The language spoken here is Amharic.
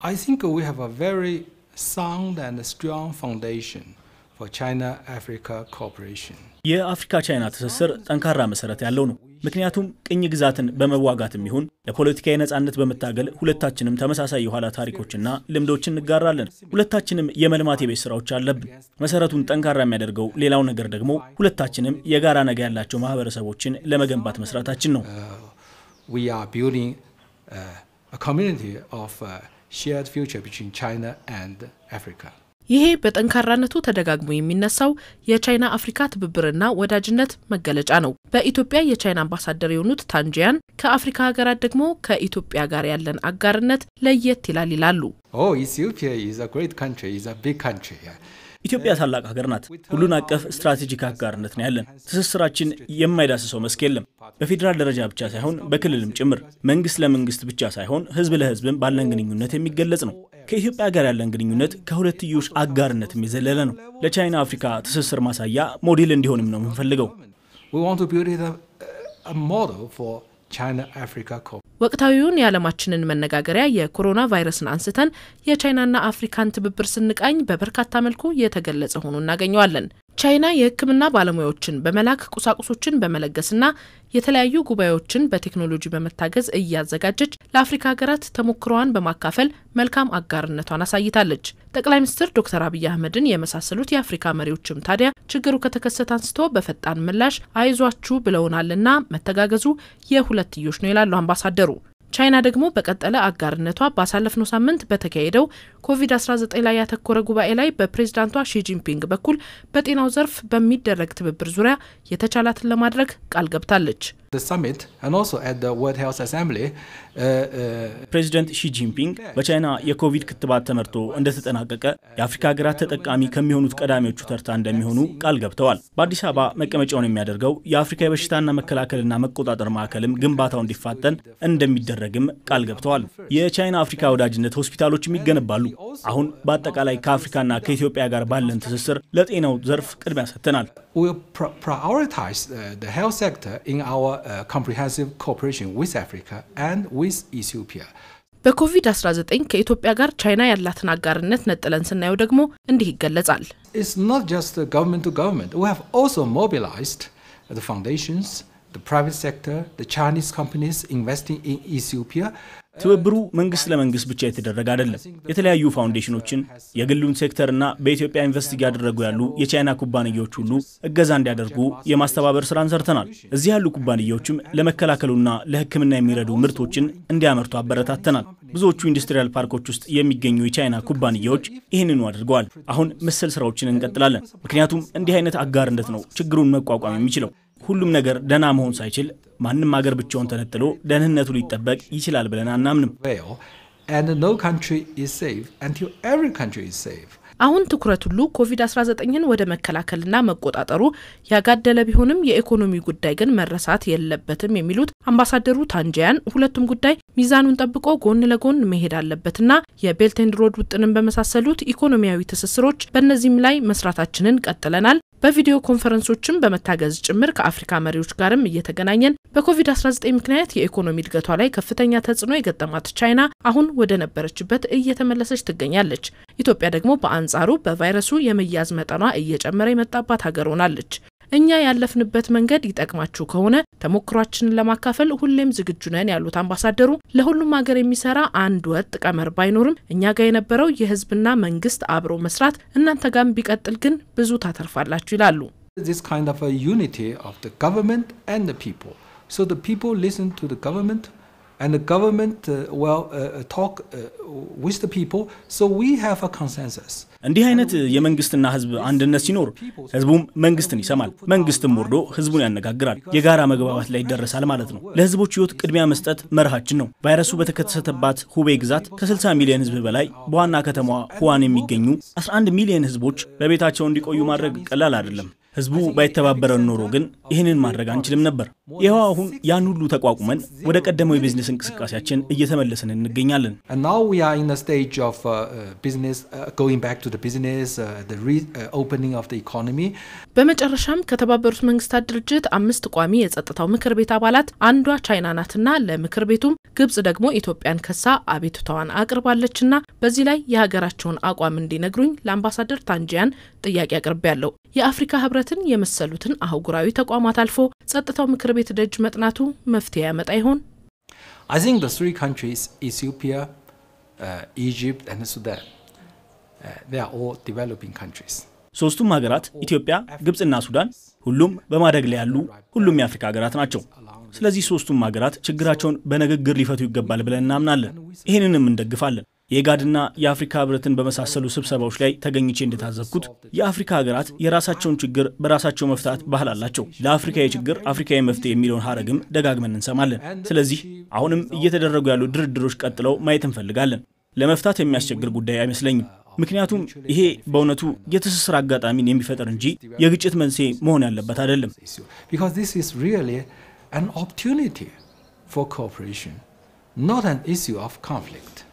I think we have a very sound and strong foundation for China Africa cooperation. የአፍሪካ ቻይና ትስስር ጠንካራ መሰረት ያለው ነው። ምክንያቱም ቅኝ ግዛትን በመዋጋት የሚሆን ለፖለቲካዊ ነጻነት በመታገል ሁለታችንም ተመሳሳይ የኋላ ታሪኮችና ልምዶች እንጋራለን። ሁለታችንም የመልማት የቤት ስራዎች አለብን። መሰረቱን ጠንካራ የሚያደርገው ሌላው ነገር ደግሞ ሁለታችንም የጋራ ነገ ያላቸው ማህበረሰቦችን ለመገንባት መስራታችን ነው። uh, uh, shared future between China and Africa. ይሄ በጠንካራነቱ ተደጋግሞ የሚነሳው የቻይና አፍሪካ ትብብርና ወዳጅነት መገለጫ ነው። በኢትዮጵያ የቻይና አምባሳደር የሆኑት ታንጂያን ከአፍሪካ ሀገራት ደግሞ ከኢትዮጵያ ጋር ያለን አጋርነት ለየት ይላል ይላሉ። ኢትዮጵያ oh, ኢትዮጵያ ታላቅ ሀገር ናት። ሁሉን አቀፍ ስትራቴጂክ አጋርነት ነው ያለን። ትስስራችን የማይዳስሰው መስክ የለም። በፌዴራል ደረጃ ብቻ ሳይሆን በክልልም ጭምር፣ መንግስት ለመንግስት ብቻ ሳይሆን ህዝብ ለህዝብም ባለን ግንኙነት የሚገለጽ ነው። ከኢትዮጵያ ጋር ያለን ግንኙነት ከሁለትዮሽ አጋርነት የዘለለ ነው። ለቻይና አፍሪካ ትስስር ማሳያ ሞዴል እንዲሆንም ነው የምንፈልገው። ወቅታዊውን የዓለማችንን መነጋገሪያ የኮሮና ቫይረስን አንስተን የቻይናና አፍሪካን ትብብር ስንቃኝ በበርካታ መልኩ የተገለጸ ሆኖ እናገኘዋለን። ቻይና የሕክምና ባለሙያዎችን በመላክ ቁሳቁሶችን በመለገስና የተለያዩ ጉባኤዎችን በቴክኖሎጂ በመታገዝ እያዘጋጀች ለአፍሪካ ሀገራት ተሞክሮዋን በማካፈል መልካም አጋርነቷን አሳይታለች። ጠቅላይ ሚኒስትር ዶክተር አብይ አህመድን የመሳሰሉት የአፍሪካ መሪዎችም ታዲያ ችግሩ ከተከሰተ አንስቶ በፈጣን ምላሽ አይዟችሁ ብለውናልና መተጋገዙ የሁለትዮሽ ነው ይላሉ አምባሳደሩ። ቻይና ደግሞ በቀጠለ አጋርነቷ ባሳለፍነው ሳምንት በተካሄደው ኮቪድ-19 ላይ ያተኮረ ጉባኤ ላይ በፕሬዚዳንቷ ሺጂንፒንግ በኩል በጤናው ዘርፍ በሚደረግ ትብብር ዙሪያ የተቻላትን ለማድረግ ቃል ገብታለች። uh, uh, ፕሬዚደንት ሺጂንፒንግ በቻይና የኮቪድ ክትባት ተመርቶ እንደተጠናቀቀ የአፍሪካ ሀገራት ተጠቃሚ ከሚሆኑት ቀዳሚዎቹ ተርታ እንደሚሆኑ ቃል ገብተዋል። በአዲስ አበባ መቀመጫውን የሚያደርገው የአፍሪካ የበሽታና መከላከልና መቆጣጠር ማዕከልም ግንባታው እንዲፋጠን እንደሚደረግ እንደሚደረግም ቃል ገብተዋል። የቻይና አፍሪካ ወዳጅነት ሆስፒታሎችም ይገነባሉ። አሁን በአጠቃላይ ከአፍሪካና ከኢትዮጵያ ጋር ባለን ትስስር ለጤናው ዘርፍ ቅድሚያ ሰጥተናል። uh, በኮቪድ-19 ከኢትዮጵያ ጋር ቻይና ያላትን አጋርነት ነጥለን ስናየው ደግሞ እንዲህ ይገለጻል። It's not just government to government. We have also mobilized the foundations private sector, the Chinese companies investing in Ethiopia uh, ትብብሩ መንግስት ለመንግስት ብቻ የተደረገ አይደለም። የተለያዩ ፋውንዴሽኖችን፣ የግሉን ሴክተርና በኢትዮጵያ ኢንቨስት እያደረጉ ያሉ የቻይና ኩባንያዎች ሁሉ እገዛ እንዲያደርጉ የማስተባበር ስራን ሰርተናል። እዚህ ያሉ ኩባንያዎችም ለመከላከሉና ለሕክምና የሚረዱ ምርቶችን እንዲያመርቱ አበረታተናል። ብዙዎቹ ኢንዱስትሪያል ፓርኮች ውስጥ የሚገኙ የቻይና ኩባንያዎች ይህንኑ አድርገዋል። አሁን መሰል ስራዎችን እንቀጥላለን። ምክንያቱም እንዲህ አይነት አጋርነት ነው ችግሩን መቋቋም የሚችለው። ሁሉም ነገር ደህና መሆን ሳይችል ማንም አገር ብቻውን ተነጥሎ ደህንነቱ ሊጠበቅ ይችላል ብለን አናምንም። አሁን ትኩረት ሁሉ ኮቪድ-19ን ወደ መከላከልና መቆጣጠሩ ያጋደለ ቢሆንም የኢኮኖሚ ጉዳይ ግን መረሳት የለበትም የሚሉት አምባሳደሩ ታንጂያን ሁለቱም ጉዳይ ሚዛኑን ጠብቆ ጎን ለጎን መሄድ አለበትና ና ኤንድ ሮድ ውጥንን በመሳሰሉት ኢኮኖሚያዊ ትስስሮች በእነዚህም ላይ መስራታችንን ቀጥለናል። በቪዲዮ ኮንፈረንሶችም በመታገዝ ጭምር ከአፍሪካ መሪዎች ጋርም እየተገናኘን በኮቪድ-19 ምክንያት የኢኮኖሚ እድገቷ ላይ ከፍተኛ ተጽዕኖ የገጠማት ቻይና አሁን ወደ ነበረችበት እየተመለሰች ትገኛለች። ኢትዮጵያ ደግሞ በአንጻሩ በቫይረሱ የመያዝ መጠኗ እየጨመረ የመጣባት ሀገር ሆናለች። እኛ ያለፍንበት መንገድ ይጠቅማችሁ ከሆነ ተሞክሯችንን ለማካፈል ሁሌም ዝግጁ ነን ያሉት አምባሳደሩ ለሁሉም ሀገር የሚሰራ አንድ ወጥ ቀመር ባይኖርም እኛ ጋር የነበረው የህዝብና መንግስት አብሮ መስራት እናንተ ጋም ቢቀጥል ግን ብዙ ታተርፋላችሁ ይላሉ። This kind of a unity of the government and the people. So the people listen to the government and the government uh, will uh, uh, talk with the people so we have a consensus እንዲህ አይነት የመንግስትና ህዝብ አንድነት ሲኖር ህዝቡም መንግስትን ይሰማል፣ መንግስትም ወርዶ ህዝቡን ያነጋግራል። የጋራ መግባባት ላይ ይደረሳል ማለት ነው። ለህዝቦች ህይወት ቅድሚያ መስጠት መርሃችን ነው። ቫይረሱ በተከሰተባት ሁቤ ግዛት ከ60 ሚሊዮን ህዝብ በላይ በዋና ከተማዋ ሁዋን የሚገኙ 11 ሚሊዮን ህዝቦች በቤታቸው እንዲቆዩ ማድረግ ቀላል አይደለም። ህዝቡ ባይተባበረን ኖሮ ግን ይህንን ማድረግ አንችልም ነበር። ይኸው አሁን ያን ሁሉ ተቋቁመን ወደ ቀደመው የቢዝነስ እንቅስቃሴያችን እየተመለስን እንገኛለን። uh, uh, uh, በመጨረሻም ከተባበሩት መንግስታት ድርጅት አምስት ቋሚ የጸጥታው ምክር ቤት አባላት አንዷ ቻይና ናትና ለምክር ቤቱም ግብጽ ደግሞ ኢትዮጵያን ከሳ አቤቱታዋን አቅርባለችና በዚህ ላይ የሀገራቸውን አቋም እንዲነግሩኝ ለአምባሳደር ታንጂያን ጥያቄ አቅርቤያለሁ። የአፍሪካ ህብረትን የመሰሉትን አህጉራዊ ተቋማት አልፎ ጸጥታው ምክር ቤት ደጅ መጥናቱ መፍትሄ ያመጣ ይሆን? I think the three ሶስቱም uh, uh, ሀገራት ኢትዮጵያ፣ ግብጽና ሱዳን ሁሉም በማደግ ላይ ያሉ ሁሉም የአፍሪካ ሀገራት ናቸው። ስለዚህ ሶስቱም ሀገራት ችግራቸውን በንግግር ሊፈቱ ይገባል ብለን እናምናለን። ይህንንም እንደግፋለን። የጋድና የአፍሪካ ህብረትን በመሳሰሉ ስብሰባዎች ላይ ተገኝቼ እንደታዘብኩት የአፍሪካ ሀገራት የራሳቸውን ችግር በራሳቸው መፍታት ባህል አላቸው። ለአፍሪካዊ ችግር አፍሪካዊ መፍትሄ የሚለውን ሀረግም ደጋግመን እንሰማለን። ስለዚህ አሁንም እየተደረጉ ያሉ ድርድሮች ቀጥለው ማየት እንፈልጋለን። ለመፍታት የሚያስቸግር ጉዳይ አይመስለኝም። ምክንያቱም ይሄ በእውነቱ የትስስር አጋጣሚን የሚፈጥር እንጂ የግጭት መንስኤ መሆን ያለበት አይደለም። an opportunity for cooperation, not an issue of conflict.